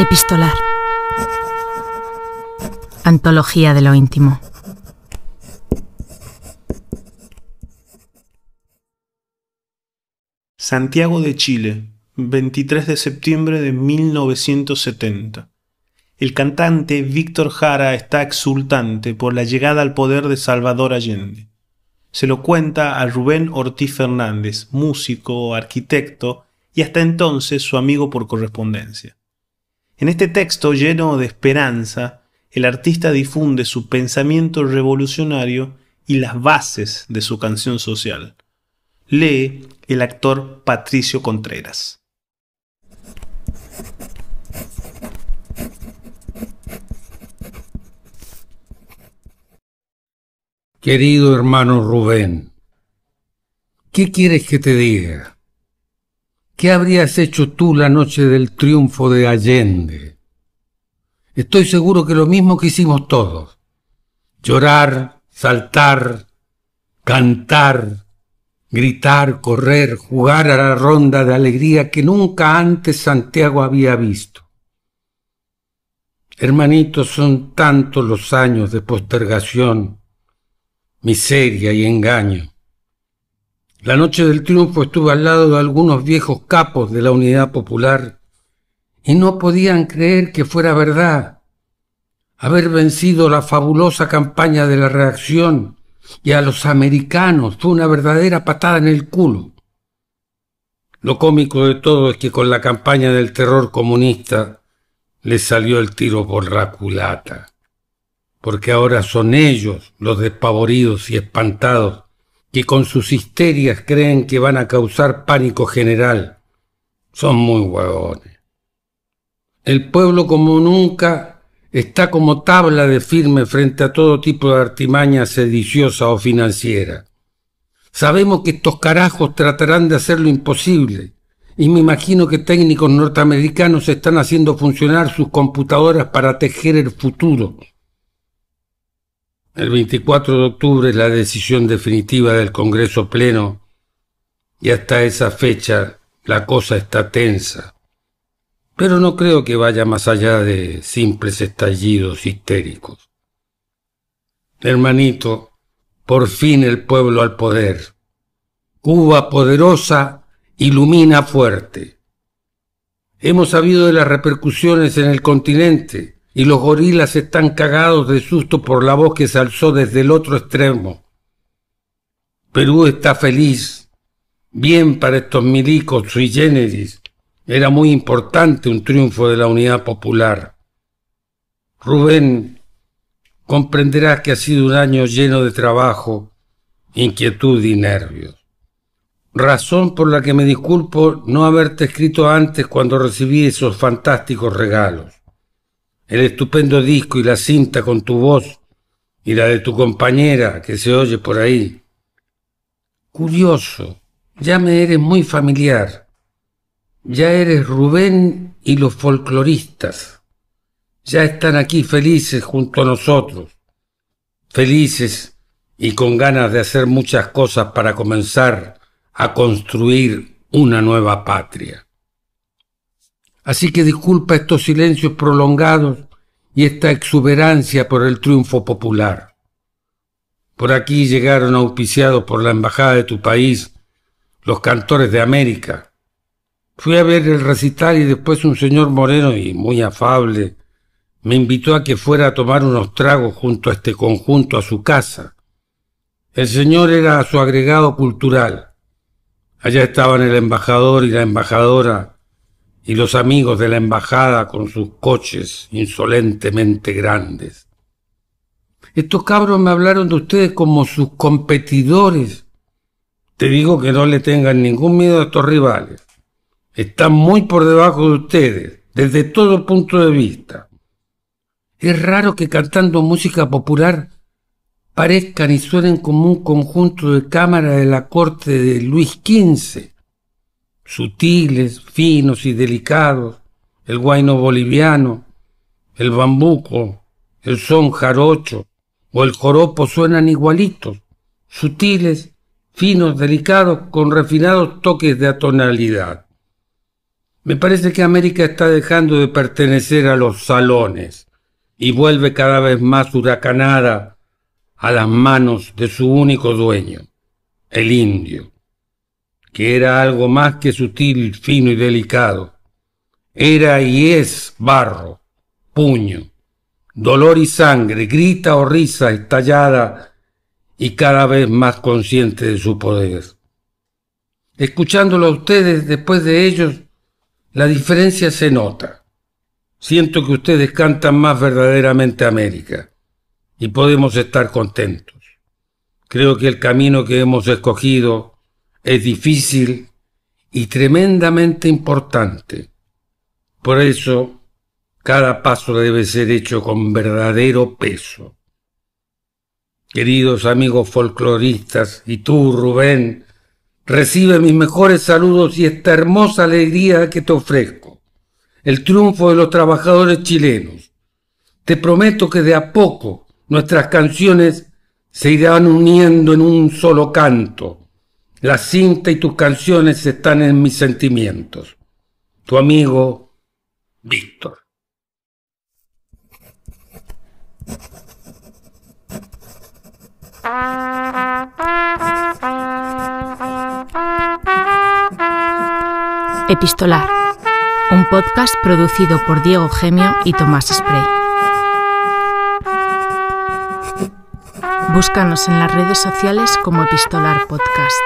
Epistolar. Antología de lo íntimo. Santiago de Chile, 23 de septiembre de 1970. El cantante Víctor Jara está exultante por la llegada al poder de Salvador Allende. Se lo cuenta a Rubén Ortiz Fernández, músico, arquitecto y hasta entonces su amigo por correspondencia. En este texto lleno de esperanza, el artista difunde su pensamiento revolucionario y las bases de su canción social. Lee el actor Patricio Contreras. Querido hermano Rubén, ¿qué quieres que te diga? ¿Qué habrías hecho tú la noche del triunfo de Allende? Estoy seguro que lo mismo que hicimos todos. Llorar, saltar, cantar, gritar, correr, jugar a la ronda de alegría que nunca antes Santiago había visto. Hermanitos, son tantos los años de postergación, miseria y engaño. La noche del triunfo estuve al lado de algunos viejos capos de la Unidad Popular y no podían creer que fuera verdad haber vencido la fabulosa campaña de la reacción y a los americanos fue una verdadera patada en el culo. Lo cómico de todo es que con la campaña del terror comunista les salió el tiro por la culata, porque ahora son ellos los despavoridos y espantados que con sus histerias creen que van a causar pánico general. Son muy huevones. El pueblo como nunca está como tabla de firme frente a todo tipo de artimaña sediciosa o financiera. Sabemos que estos carajos tratarán de hacer lo imposible, y me imagino que técnicos norteamericanos están haciendo funcionar sus computadoras para tejer el futuro. El 24 de octubre es la decisión definitiva del Congreso Pleno y hasta esa fecha la cosa está tensa. Pero no creo que vaya más allá de simples estallidos histéricos. Hermanito, por fin el pueblo al poder. Cuba poderosa ilumina fuerte. Hemos sabido de las repercusiones en el continente y los gorilas están cagados de susto por la voz que se alzó desde el otro extremo. Perú está feliz. Bien para estos milicos sui generis. Era muy importante un triunfo de la unidad popular. Rubén, comprenderás que ha sido un año lleno de trabajo, inquietud y nervios. Razón por la que me disculpo no haberte escrito antes cuando recibí esos fantásticos regalos el estupendo disco y la cinta con tu voz y la de tu compañera que se oye por ahí. Curioso, ya me eres muy familiar. Ya eres Rubén y los folcloristas. Ya están aquí felices junto a nosotros. Felices y con ganas de hacer muchas cosas para comenzar a construir una nueva patria. Así que disculpa estos silencios prolongados y esta exuberancia por el triunfo popular. Por aquí llegaron auspiciados por la embajada de tu país los cantores de América. Fui a ver el recital y después un señor moreno y muy afable me invitó a que fuera a tomar unos tragos junto a este conjunto a su casa. El señor era su agregado cultural. Allá estaban el embajador y la embajadora y los amigos de la embajada con sus coches insolentemente grandes. Estos cabros me hablaron de ustedes como sus competidores. Te digo que no le tengan ningún miedo a estos rivales. Están muy por debajo de ustedes, desde todo punto de vista. Es raro que cantando música popular parezcan y suenen como un conjunto de cámara de la corte de Luis XV sutiles, finos y delicados, el guaino boliviano, el bambuco, el son jarocho o el joropo suenan igualitos, sutiles, finos, delicados, con refinados toques de atonalidad. Me parece que América está dejando de pertenecer a los salones y vuelve cada vez más huracanada a las manos de su único dueño, el indio que era algo más que sutil, fino y delicado. Era y es barro, puño, dolor y sangre, grita o risa estallada y cada vez más consciente de su poder. Escuchándolo a ustedes después de ellos, la diferencia se nota. Siento que ustedes cantan más verdaderamente América y podemos estar contentos. Creo que el camino que hemos escogido es difícil y tremendamente importante. Por eso, cada paso debe ser hecho con verdadero peso. Queridos amigos folcloristas, y tú, Rubén, recibe mis mejores saludos y esta hermosa alegría que te ofrezco, el triunfo de los trabajadores chilenos. Te prometo que de a poco nuestras canciones se irán uniendo en un solo canto la cinta y tus canciones están en mis sentimientos. Tu amigo, Víctor. Epistolar, un podcast producido por Diego Gemio y Tomás Spray. Búscanos en las redes sociales como Epistolar Podcast.